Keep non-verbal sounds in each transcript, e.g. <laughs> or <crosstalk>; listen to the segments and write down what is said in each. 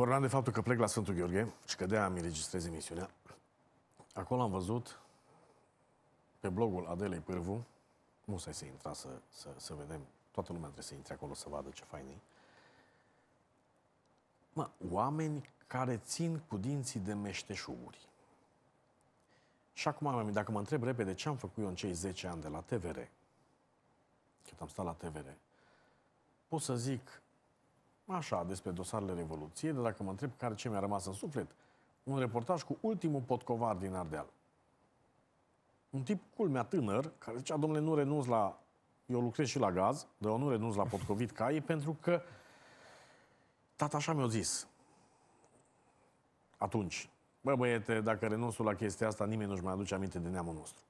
Vorbeam de faptul că plec la Sfântul Gheorghe și că de-aia îmi înregistrez emisiunea. Acolo am văzut pe blogul Adelei Pârvu, nu să se intra să, să, să vedem, toată lumea trebuie să intre acolo să vadă ce fain e. Mă, oameni care țin cu dinții de meșteșuguri. Și acum, dacă mă întreb repede ce am făcut eu în cei 10 ani de la TVR, cât am stat la TVR, pot să zic Așa, despre dosarele Revoluției, dar dacă mă întreb care ce mi-a rămas în suflet, un reportaj cu ultimul potcovar din Ardeal. Un tip culmea tânăr, care zicea, domnule, nu renunț la... Eu lucrez și la gaz, dar eu nu renunț la potcovit ei, <laughs> pentru că tata așa mi-a zis. Atunci, bă băiete, dacă renunțul la chestia asta, nimeni nu-și mai aduce aminte de neamul nostru.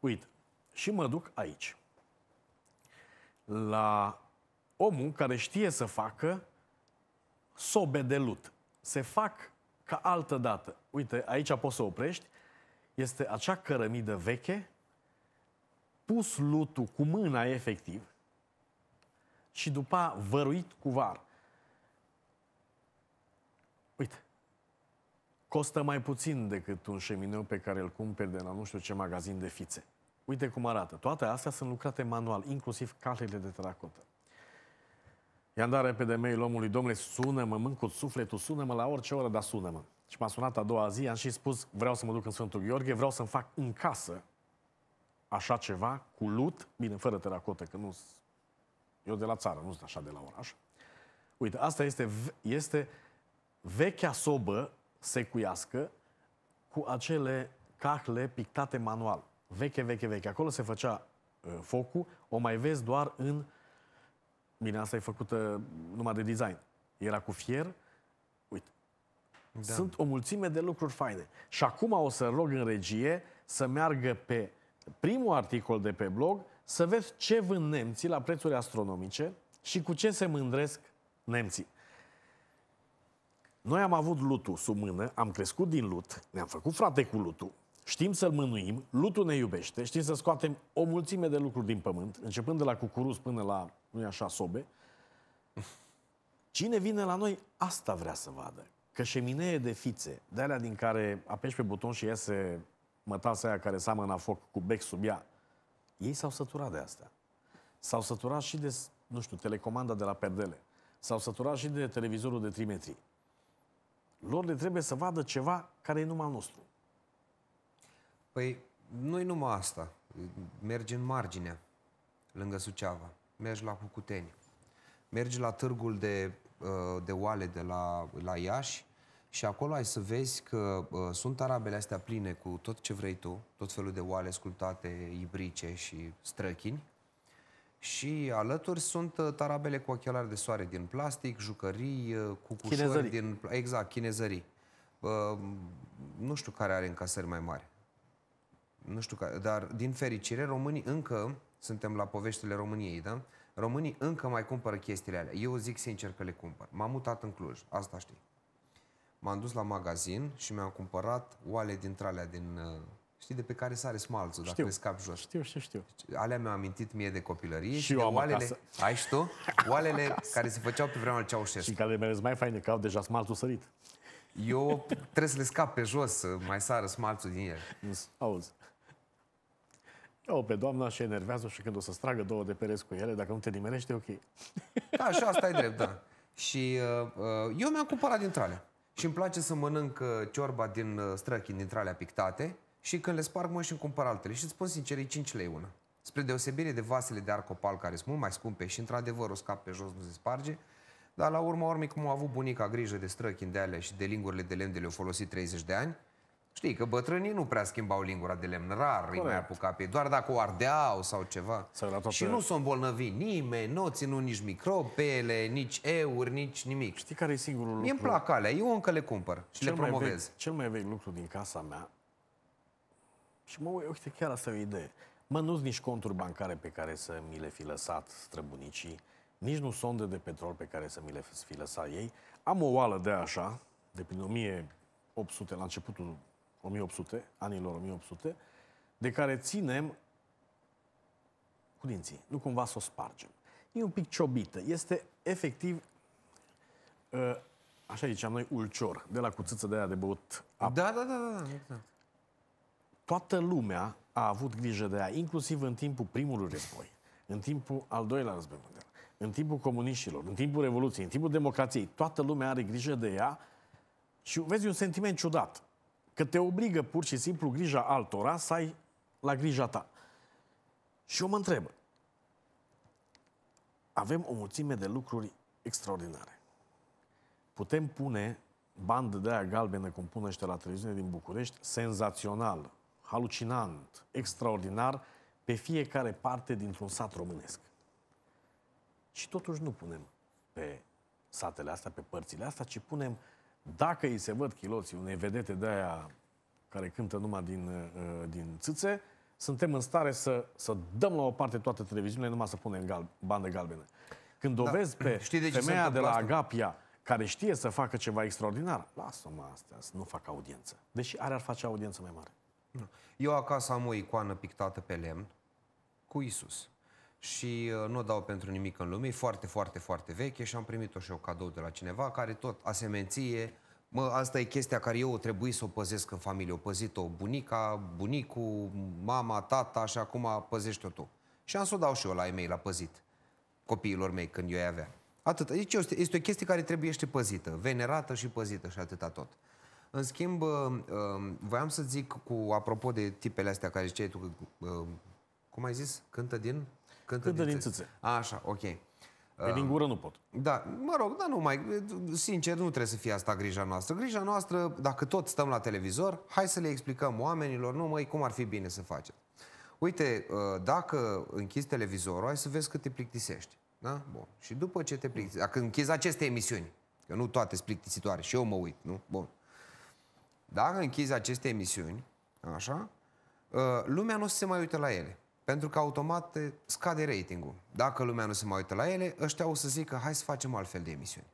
Uite, și mă duc aici. La omul care știe să facă, sobe de lut. Se fac ca altă dată. Uite, aici poți să oprești. Este acea cărămidă veche, pus lutul cu mâna efectiv și după a văruit cu var. Uite, costă mai puțin decât un șemineu pe care îl cumperi de la nu știu ce magazin de fițe. Uite cum arată. Toate astea sunt lucrate manual, inclusiv calele de teracotă. I-am dat repede mail omului, domnule, sună-mă, mânc cu sufletul, sună-mă la orice oră, dar sună-mă. Și m-a sunat a doua zi, am și spus, vreau să mă duc în Sfântul Gheorghe, vreau să-mi fac în casă așa ceva, cu lut, bine, fără teracotă, că nu eu de la țară, nu sunt așa de la oraș. Uite, asta este, este vechea sobă secuiască cu acele cahle pictate manual. Veche, veche, veche. Acolo se făcea uh, focul, o mai vezi doar în uh, Bine, asta e făcută numai de design. Era cu fier, uite. Da. Sunt o mulțime de lucruri faine. Și acum o să rog în regie să meargă pe primul articol de pe blog, să vezi ce vând nemții la prețuri astronomice și cu ce se mândresc nemții. Noi am avut lutul sub mână, am crescut din lut, ne-am făcut frate cu lutul, Știm să-l mânuim, lutul ne iubește, știm să scoatem o mulțime de lucruri din pământ, începând de la cucuruz până la, nu i așa, sobe. Cine vine la noi, asta vrea să vadă. Că șeminee de fițe, de alea din care apeși pe buton și iese mătasa aia care seamănă foc cu bec sub ea, ei s-au săturat de asta. S-au săturat și de, nu știu, telecomanda de la perdele. S-au săturat și de televizorul de trimetri. Lor le trebuie să vadă ceva care e numai nostru. Păi, noi numai asta. Mergi în marginea, lângă Suceava. Mergi la Cucuteni. Mergi la târgul de, uh, de oale de la, la Iași și acolo ai să vezi că uh, sunt arabele astea pline cu tot ce vrei tu, tot felul de oale sculptate, ibrice și străchini. Și alături sunt uh, tarabele cu ochelari de soare din plastic, jucării, cu cucușori chinezării. din... Exact, chinezării. Uh, nu știu care are încasări mai mari nu știu, dar din fericire românii încă, suntem la poveștile României, da? Românii încă mai cumpără chestiile alea. Eu zic sincer că le cumpăr. M-am mutat în Cluj, asta știi. M-am dus la magazin și mi-am cumpărat oale dintre alea din... Uh, știi, de pe care sare smalțul, știu. dacă le scap jos. Știu, știu, știu. Deci, alea mi-au amintit mie de copilărie și, și de oalele... Acasă. Ai și tu? <laughs> Oalele care se făceau pe vremea lui Ceaușescu. Și care mi mai faine, că au deja smalțul sărit. Eu trebuie să le scap pe jos, să mai sară smalțul din el. Auzi. O, pe doamna și enervează și când o să stragă două de pereți cu ele, dacă nu te nimerește, ok. Da, și asta e drept, da. Și uh, uh eu mi-am cumpărat dintre alea. Și îmi place să mănânc uh, ciorba din uh, străchi, dintre alea pictate, și când le sparg, mă și îmi cumpăr altele. Și îți spun sincer, e 5 lei una. Spre deosebire de vasele de arcopal, care sunt mult mai scumpe și, într-adevăr, o scap pe jos, nu se sparge, dar la urma urmei, cum a avut bunica grijă de străchi de alea și de lingurile de lemn de le-au folosit 30 de ani, Știi că bătrânii nu prea schimbau lingura de lemn, rar Corect. îi mai apuca pe doar dacă o ardeau sau ceva. Toate... Și nu s-o îmbolnăvi nimeni, nu ținu nici microbele, nici euri, nici nimic. Știi care e singurul lucru? mi mi plac alea, eu încă le cumpăr și cel le promovez. Mai vechi, cel mai vechi lucru din casa mea, și mă, uite, chiar asta e o idee. Mă, nu nici conturi bancare pe care să mi le fi lăsat străbunicii, nici nu sonde de petrol pe care să mi le fi lăsat ei. Am o oală de așa, de prin 1800, la începutul 1800, anilor 1800, de care ținem cu dinții. Nu cumva să o spargem. E un pic ciobită. Este efectiv ă, așa ziceam noi, ulcior, de la cuțâță de aia de băut apă. Da, da, da, da, da, exact. Toată lumea a avut grijă de ea, inclusiv în timpul primului război, în timpul al doilea război mondial, în timpul comuniștilor, în timpul Revoluției, în timpul democrației. Toată lumea are grijă de ea și vezi un sentiment ciudat. Că te obligă pur și simplu grija altora să ai la grija ta. Și eu mă întreb, avem o mulțime de lucruri extraordinare. Putem pune bandă de aia galbenă, cum pun ăștia la televiziune din București, senzațional, halucinant, extraordinar, pe fiecare parte dintr-un sat românesc. Și totuși nu punem pe satele astea, pe părțile astea, ci punem dacă îi se văd chiloții unei vedete de aia care cântă numai din, uh, din țâțe, suntem în stare să, să dăm la o parte toate televiziunile, numai să punem gal, bandă galbenă. Când o da. vezi pe <clears throat> Știi de femeia de la asta? Agapia, care știe să facă ceva extraordinar, lasă-mă astea, să nu fac audiență. Deși are ar face audiență mai mare. Eu acasă am o icoană pictată pe lemn cu Isus și uh, nu o dau pentru nimic în lume, e foarte, foarte, foarte veche și am primit-o și eu cadou de la cineva care tot asemenție, mă, asta e chestia care eu o trebuie să o păzesc în familie, o păzit-o bunica, bunicul, mama, tata și acum păzește-o tu. Și am să o dau și eu la ei la păzit, copiilor mei când eu îi avea. Atât. Deci este, o chestie care trebuie să păzită, venerată și păzită și atâta tot. În schimb, uh, um, voiam să zic cu, apropo de tipele astea care ziceai tu, uh, cum ai zis, cântă din... Cântă, Cântă din țâțe. Așa, ok. Pe din uh, gură nu pot. Da, mă rog, dar nu mai, sincer, nu trebuie să fie asta grija noastră. Grija noastră, dacă tot stăm la televizor, hai să le explicăm oamenilor, nu măi, cum ar fi bine să facem. Uite, uh, dacă închizi televizorul, hai să vezi cât te plictisești. Da? Bun. Și după ce te plictisești, dacă închizi aceste emisiuni, că nu toate sunt plictisitoare, și eu mă uit, nu? Bun. Dacă închizi aceste emisiuni, așa, uh, lumea nu se mai uită la ele. Pentru că automat scade ratingul. Dacă lumea nu se mai uită la ele, ăștia o să zică hai să facem altfel de emisiuni.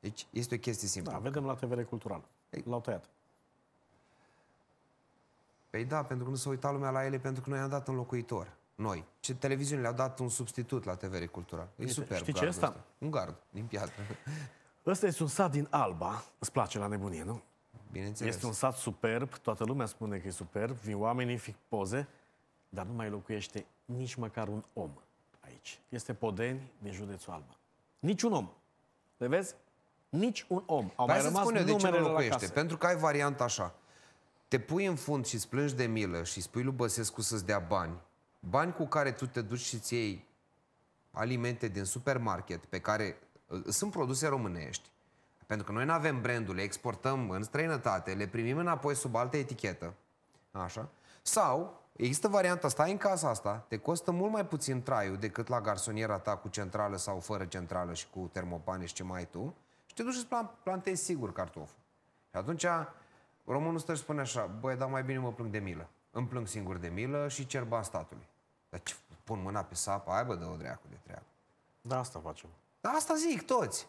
Deci este o chestie simplă. Da, vedem la TVR Cultural. L-au tăiat. Păi da, pentru că nu se uita lumea la ele, pentru că noi am dat un locuitor. Noi. Ce televiziunile au dat un substitut la TVR Cultural. E Uite, super. Știi ce ăsta? Asta? Un gard din piatră. <laughs> Ăsta este un sat din Alba. Îți place la nebunie, nu? Bineînțeles. Este un sat superb, toată lumea spune că e superb, vin oamenii, fic poze dar nu mai locuiește nici măcar un om aici. Este Podeni din județul Alba. Nici un om. Le vezi? Nici un om. Au păi mai rămas spune de ce nu locuiește. Pentru că ai varianta așa. Te pui în fund și îți de milă și spui lui Băsescu să-ți dea bani. Bani cu care tu te duci și îți iei alimente din supermarket pe care uh, sunt produse românești. Pentru că noi nu avem brandul, le exportăm în străinătate, le primim înapoi sub altă etichetă. Așa. Sau Există varianta, stai în casa asta, te costă mult mai puțin traiul decât la garsoniera ta cu centrală sau fără centrală și cu termopane și ce mai ai tu și te duci să plantezi sigur cartoful. Și atunci românul stă și spune așa, băi, dar mai bine mă plâng de milă. Îmi plâng singur de milă și cer bani statului. Dar ce, pun mâna pe sapă, ai de o dreacu de treabă. Da, asta facem. Da, asta zic toți.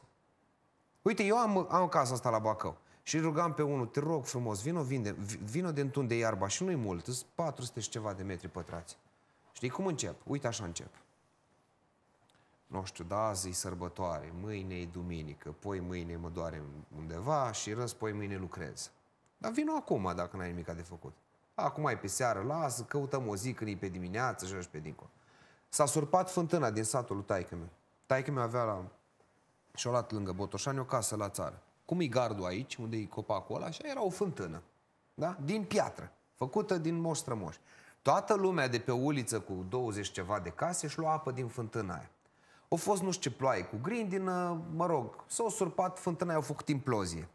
Uite, eu am, am casa asta la Bacău. Și rugam pe unul, te rog frumos, vino, vinde, vino de întunde de iarba și nu-i mult, sunt 400 și ceva de metri pătrați. Știi cum încep? Uite așa încep. Nu știu, da, azi e sărbătoare, mâine e duminică, poi mâine mă doare undeva și poi mâine lucrez. Dar vino acum, dacă n-ai nimic de făcut. Acum e pe seară, lasă, căutăm o zi când e pe dimineață și așa pe dincolo. S-a surpat fântâna din satul lui taică meu. Taică meu avea la... și-o luat lângă Botoșani o casă la țară cum e gardul aici, unde e copacul ăla, așa era o fântână, da? din piatră, făcută din moș Toată lumea de pe uliță cu 20 ceva de case își lua apă din fântâna aia. Au fost nu știu ce ploaie cu grindină, uh, mă rog, s-au surpat, fântâna au făcut implozie.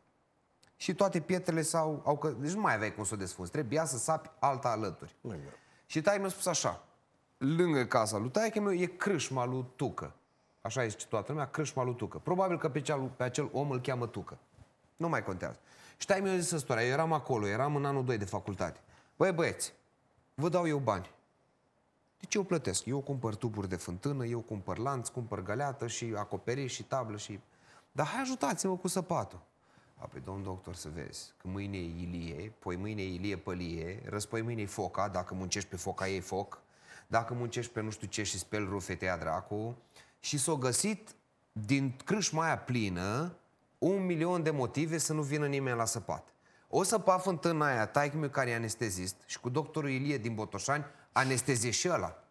Și toate pietrele s-au... Au, că... deci nu mai aveai cum să o desfunzi, trebuia să sapi alta alături. Lângă. Și tai mi-a spus așa, lângă casa lui taică meu e crâșma lui Tucă așa este toată lumea, crâșma lui Tucă. Probabil că pe, cea, pe acel om îl cheamă Tucă. Nu mai contează. Și tai mi-a zis istoria, eu eram acolo, eram în anul 2 de facultate. Băi băieți, vă dau eu bani. De ce eu plătesc. Eu cumpăr tuburi de fântână, eu cumpăr lanț, cumpăr găleată și acoperiș și tablă și... Dar hai ajutați-mă cu săpatul. A, pe păi, domn doctor să vezi, că mâine e Ilie, poi mâine e Ilie Pălie, răspoi mâine e foca, dacă muncești pe foca ei foc, dacă muncești pe nu știu ce și speli rufetea dracu, și s au găsit din crâșma aia plină un milion de motive să nu vină nimeni la săpat. O să pa fântâna aia, taic care e anestezist, și cu doctorul Ilie din Botoșani, anestezie și ăla.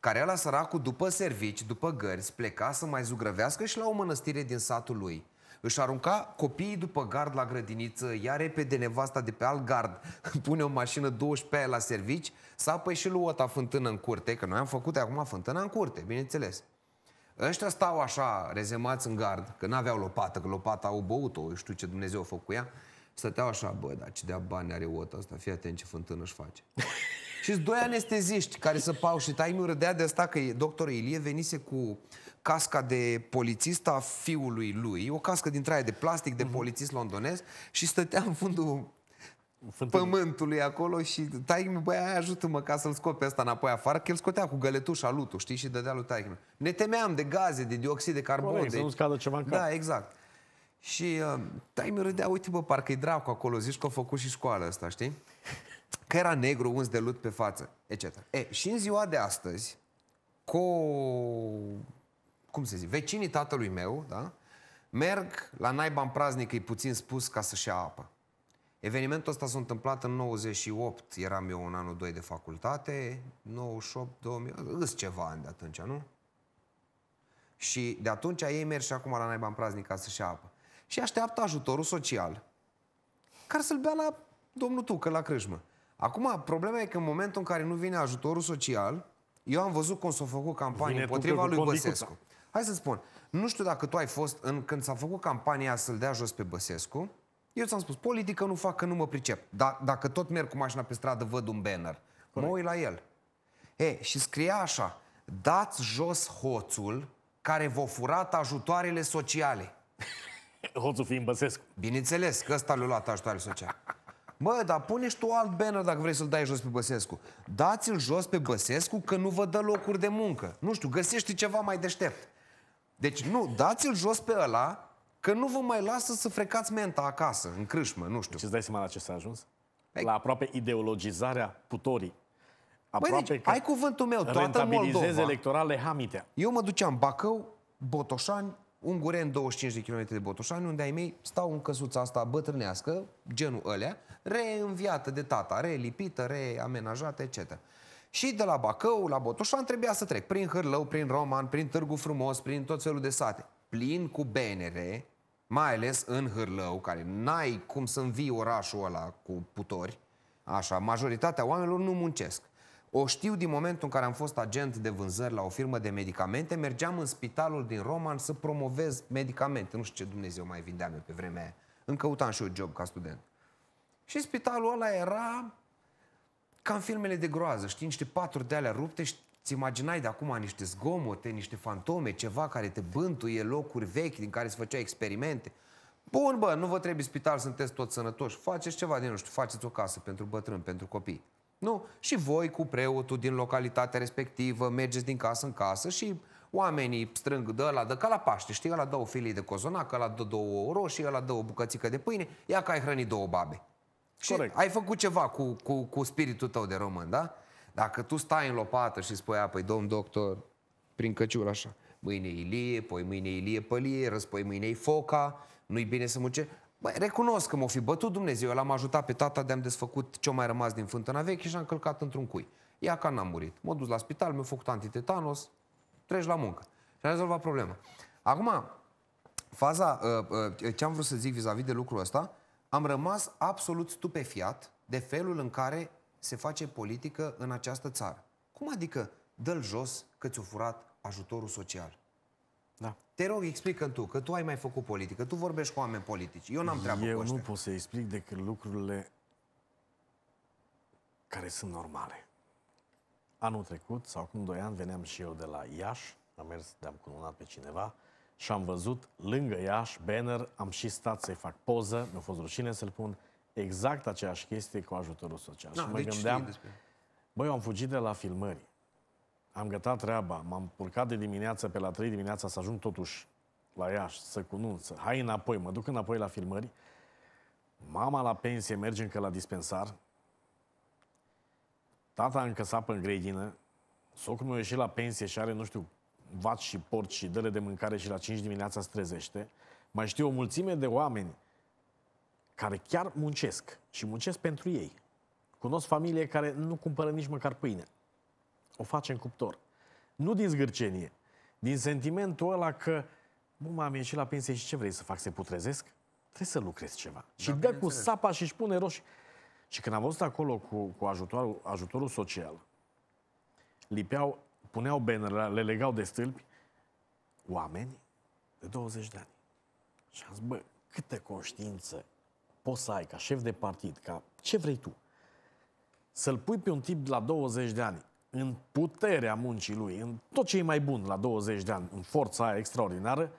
Care ăla săracul, după servici, după gărzi, pleca să mai zugrăvească și la o mănăstire din satul lui. Își arunca copiii după gard la grădiniță, ia repede nevasta de pe alt gard, <laughs> pune o mașină 12 la servici, sapă și luota fântână în curte, că noi am făcut acum fântâna în curte, bineînțeles. Ăștia stau așa, rezemați în gard, că n-aveau lopată, că lopata au băut-o, știu ce Dumnezeu a făcut cu ea. Stăteau așa, bă, dar ce dea bani are ota asta, fii atent ce fântână își face. <laughs> și doi anesteziști care să pau și taimiu râdea de asta că doctorul Ilie venise cu casca de polițist a fiului lui, o cască din traie de plastic de mhm. polițist londonez și stătea în fundul Fântânii. pământului acolo și taic băi, ajută-mă ca să-l scot pe ăsta înapoi afară, că el scotea cu găletușa lutul, știi, și dădea lui taic Ne temeam de gaze, de dioxid de carbon. Corect, de... să nu scadă ceva în cap. Da, exact. Și uh, tai râdea, uite bă, parcă-i dracu acolo, zici că a făcut și școală asta, știi? Că era negru, uns de lut pe față, etc. E, și în ziua de astăzi, cu, cum se zice, vecinii tatălui meu, da? Merg la naiba în praznic, e puțin spus, ca să-și ia apă. Evenimentul ăsta s-a întâmplat în 98, eram eu în anul 2 de facultate, 98, 2000, îs ceva ani de atunci, nu? Și de atunci ei merg și acum la naiba în praznic ca să-și apă. Și așteaptă ajutorul social care să-l bea la domnul Tucă, la crâșmă. Acum, problema e că în momentul în care nu vine ajutorul social, eu am văzut cum s-a făcut campanie împotriva lui Băsescu. Hai să spun, nu știu dacă tu ai fost în, când s-a făcut campania să-l dea jos pe Băsescu, eu ți-am spus, politică nu fac, că nu mă pricep. Dar dacă tot merg cu mașina pe stradă, văd un banner. Corect. Mă uit la el. E, și scria așa, dați jos hoțul care vă furat ajutoarele sociale. <laughs> hoțul fiind Băsescu. Bineînțeles că ăsta l a luat ajutoarele sociale. Mă, dar pune și tu alt banner dacă vrei să-l dai jos pe Băsescu. Dați-l jos pe Băsescu că nu vă dă locuri de muncă. Nu știu, găsești ceva mai deștept. Deci nu, dați-l jos pe ăla că nu vă mai lasă să frecați menta acasă, în crâșmă, nu știu. Și îți dai seama la ce s-a ajuns? Ai... Păi- la aproape ideologizarea putorii. Aproape Băi, deci, ai cuvântul meu, toată Moldova. electorale hamitea. Eu mă duceam Bacău, Botoșani, Ungureni 25 de km de Botoșani, unde ai mei stau în căsuța asta bătrânească, genul ălea, reînviată de tata, relipită, reamenajată, etc. Și de la Bacău la Botoșan trebuia să trec prin Hârlău, prin Roman, prin Târgu Frumos, prin tot felul de sate plin cu benere, mai ales în Hârlău, care n-ai cum să învii orașul ăla cu putori, așa, majoritatea oamenilor nu muncesc. O știu din momentul în care am fost agent de vânzări la o firmă de medicamente, mergeam în spitalul din Roman să promovez medicamente. Nu știu ce Dumnezeu mai vindeam eu pe vremea aia. Îmi căutam și eu job ca student. Și spitalul ăla era ca în filmele de groază, știi, niște paturi de alea rupte și Ți imaginai de acum niște zgomote, niște fantome, ceva care te bântuie, locuri vechi din care se făceau experimente. Bun, bă, nu vă trebuie spital, sunteți toți sănătoși. Faceți ceva din, nu știu, faceți o casă pentru bătrâni, pentru copii. Nu? Și voi cu preotul din localitatea respectivă mergeți din casă în casă și oamenii strâng de ăla, de ca la Paște, știi, ăla dă o filie de cozonac, ăla dă două ouă roșii, ăla dă o bucățică de pâine, ia că ai hrănit două babe. Și Corect. ai făcut ceva cu, cu, cu spiritul tău de român, da? Dacă tu stai în lopată și spui, apoi domn doctor, prin căciul așa, mâine Ilie, poi mâine Ilie Pălie, răspoi mâine Foca, nu-i bine să muce. Băi, recunosc că m-o fi bătut Dumnezeu, l-am ajutat pe tata de-am desfăcut ce-o mai rămas din fântâna veche și am călcat într-un cui. Ia ca n-am murit. M-a dus la spital, mi-a făcut antitetanos, treci la muncă. Și am rezolvat problema. Acum, faza, uh, uh, ce am vrut să zic vis-a-vis de lucrul ăsta, am rămas absolut stupefiat de felul în care se face politică în această țară. Cum adică dă-l jos că ți-o furat ajutorul social? Da. Te rog, explică tu, că tu ai mai făcut politică, tu vorbești cu oameni politici. Eu n-am treabă Eu cu nu pot să explic decât lucrurile care sunt normale. Anul trecut, sau acum doi ani, veneam și eu de la Iași, am mers, de-am cununat pe cineva și am văzut lângă Iași banner, am și stat să-i fac poză, mi-a fost rușine să-l pun, exact aceeași chestie cu ajutorul social. Da, și mă deci gândeam, despre... băi, eu am fugit de la filmări. Am gătat treaba, m-am purcat de dimineață pe la 3 dimineața să ajung totuși la Iași, să cununță. Hai înapoi, mă duc înapoi la filmări. Mama la pensie merge încă la dispensar. Tata încă sapă în grădină. Socul meu ieșit la pensie și are, nu știu, vaci și porci și dăle de mâncare și la 5 dimineața se trezește. Mai știu o mulțime de oameni care chiar muncesc și muncesc pentru ei. Cunosc familie care nu cumpără nici măcar pâine. O face în cuptor. Nu din zgârcenie, din sentimentul ăla că Bă, m-am ieșit la pensie și ce vrei să fac? Se putrezesc? Trebuie să lucrez ceva. Da, și dă cu sapa și își pune roșii. Și când am văzut acolo cu, cu ajutorul, ajutorul social, lipeau, puneau bannerele, le legau de stâlpi, oameni de 20 de ani. Și am zis, bă, câtă conștiință, poți să ai ca șef de partid, ca ce vrei tu, să-l pui pe un tip la 20 de ani, în puterea muncii lui, în tot ce e mai bun la 20 de ani, în forța aia extraordinară,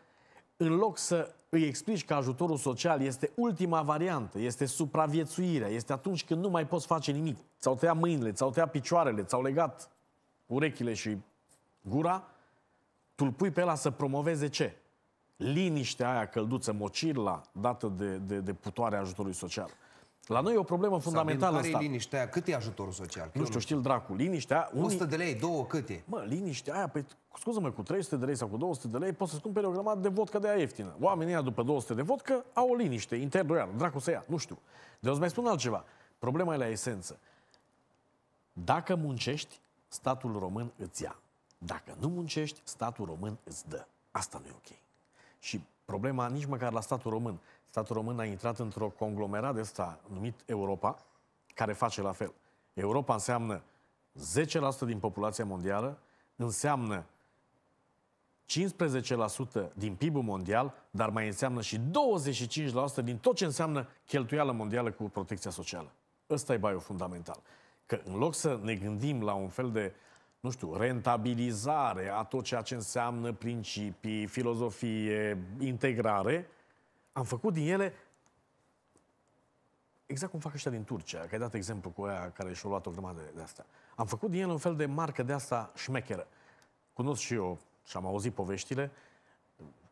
în loc să îi explici că ajutorul social este ultima variantă, este supraviețuirea, este atunci când nu mai poți face nimic. Ți-au tăiat mâinile, ți-au tăiat picioarele, ți-au legat urechile și gura, tu îl pui pe ăla să promoveze ce? liniștea aia călduță, mocirla, dată de, de, de putoarea ajutorului social. La noi e o problemă fundamentală asta. liniștea? Cât e ajutorul social? Nu știu, știu dracu. Liniștea... Unii... 100 de lei, două câte? Mă, liniștea aia, pe, păi, scuză-mă, cu 300 de lei sau cu 200 de lei poți să-ți cumperi o grămadă de vodcă de aia ieftină. Oamenii aia după 200 de vodcă au o liniște interdoială. Dracu să ia, nu știu. o să mai spun altceva. Problema e la esență. Dacă muncești, statul român îți ia. Dacă nu muncești, statul român îți dă. Asta nu e ok. Și problema nici măcar la statul român. Statul român a intrat într-o conglomerat de asta numit Europa, care face la fel. Europa înseamnă 10% din populația mondială, înseamnă 15% din PIB-ul mondial, dar mai înseamnă și 25% din tot ce înseamnă cheltuială mondială cu protecția socială. Ăsta e baiul fundamental. Că în loc să ne gândim la un fel de uh, nu știu, rentabilizare a tot ceea ce înseamnă principii, filozofie, integrare, am făcut din ele exact cum fac ăștia din Turcia, că ai dat exemplu cu aia care și-a luat o grămadă de astea. Am făcut din ele un fel de marcă de asta șmecheră. Cunosc și eu și am auzit poveștile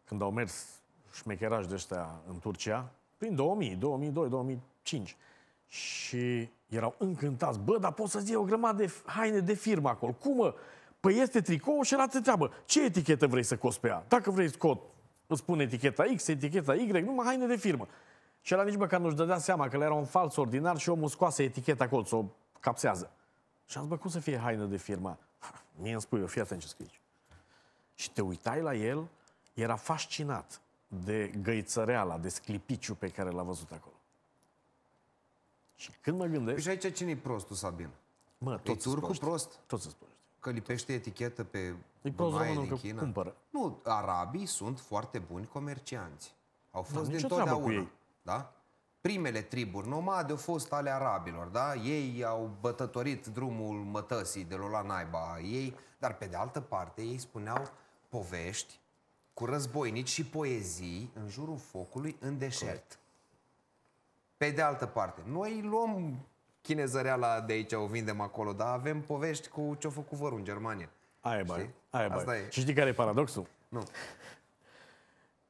când au mers șmecherași de ăștia în Turcia, prin 2000, 2002, 2005. Și erau încântați. Bă, dar poți să-ți iei o grămadă de haine de firmă acolo. Cum, mă? Păi este tricou și era te treabă. Ce etichetă vrei să coți pe ea? Dacă vrei scot, îți spune eticheta X, eticheta Y, numai haine de firmă. Și era nici măcar nu-și dădea seama că le era un fals ordinar și omul scoase eticheta acolo, să o capsează. Și am zis, bă, cum să fie haină de firmă? <laughs> Mie îmi spui, eu fii atent ce scrie aici. Și te uitai la el, era fascinat de găițăreala, de sclipiciu pe care l-a văzut acolo. Și când mă gândesc... Păi și aici cine e prostul, Sabin? Mă, Tot e turcul prost? tot să proști. Că lipește etichetă pe e din China. cumpără. Nu, arabii sunt foarte buni comercianți. Au fost da, dintotdeauna. Da? primele triburi nomade au fost ale arabilor, da? Ei au bătătorit drumul mătăsii de la naiba ei, dar pe de altă parte ei spuneau povești cu războinici și poezii în jurul focului în deșert. Corect. Pe de altă parte, noi luăm chinezăreala de aici, o vindem acolo, dar avem povești cu ce-a făcut vărul în Germania. Aia bai, aia bai. E. Și știi care e paradoxul? Nu.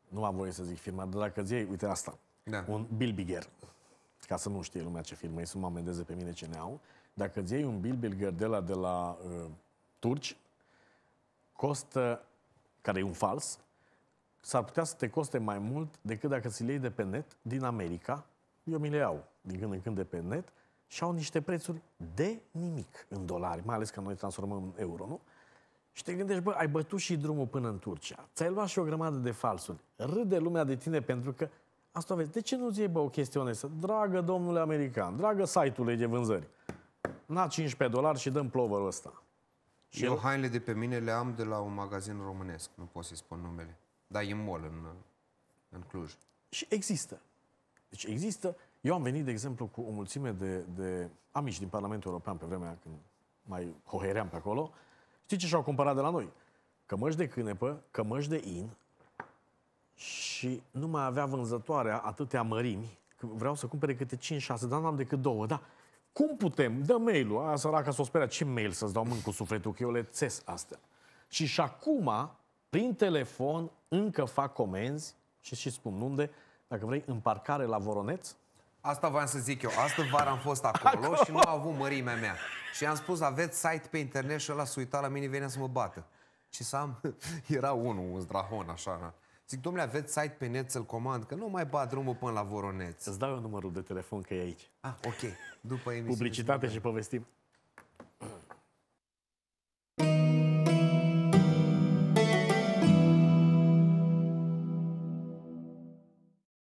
Nu am voie să zic firma, dar dacă îți iei, uite asta, da. un Bilbiger, ca să nu știe lumea ce firmă e, să mă amendeze pe mine ce ne au, dacă îți iei un Bilbiger de la, de la uh, turci, costă, care e un fals, s-ar putea să te coste mai mult decât dacă ți-l iei de pe net din America, eu mi le iau din când în când de pe net și au niște prețuri de nimic în dolari, mai ales că noi transformăm în euro, nu? Și te gândești, bă, ai bătut și drumul până în Turcia, ți-ai luat și o grămadă de falsuri, râde lumea de tine pentru că asta vezi, de ce nu-ți bă, o chestiune să Dragă domnule american, dragă site ul de vânzări, na 15 dolari și dăm ploverul ăsta. Și eu el... hainele de pe mine le am de la un magazin românesc, nu pot să-i spun numele, dar e mol în, în Cluj. Și există. Deci există... Eu am venit, de exemplu, cu o mulțime de, de amici din Parlamentul European pe vremea când mai hoheream pe acolo. Știi ce și-au cumpărat de la noi? Cămăși de cânepă, cămăși de in și nu mai avea vânzătoarea atâtea mărimi. Vreau să cumpere câte 5-6, dar n-am decât două. Da, cum putem? Dă mail-ul. Aia săraca s-o speria. Ce mail să-ți dau mâncul cu sufletul? Că eu le țes astea. Și și acum, prin telefon, încă fac comenzi și și spun unde dacă vrei, în parcare la Voroneț? Asta v-am să zic eu. Asta vara am fost acolo, <laughs> acolo. și nu am avut mărimea mea. Și am spus, aveți site pe internet și ăla s uita la mine, venea să mă bată. Și să am... <laughs> Era unul, un zdrahon, așa. Da. Zic, domnule, aveți site pe net să-l comand, că nu mai bat drumul până la Voroneț. Îți dau eu numărul de telefon, că e aici. Ah, ok. După emisiune. Publicitate și povestim.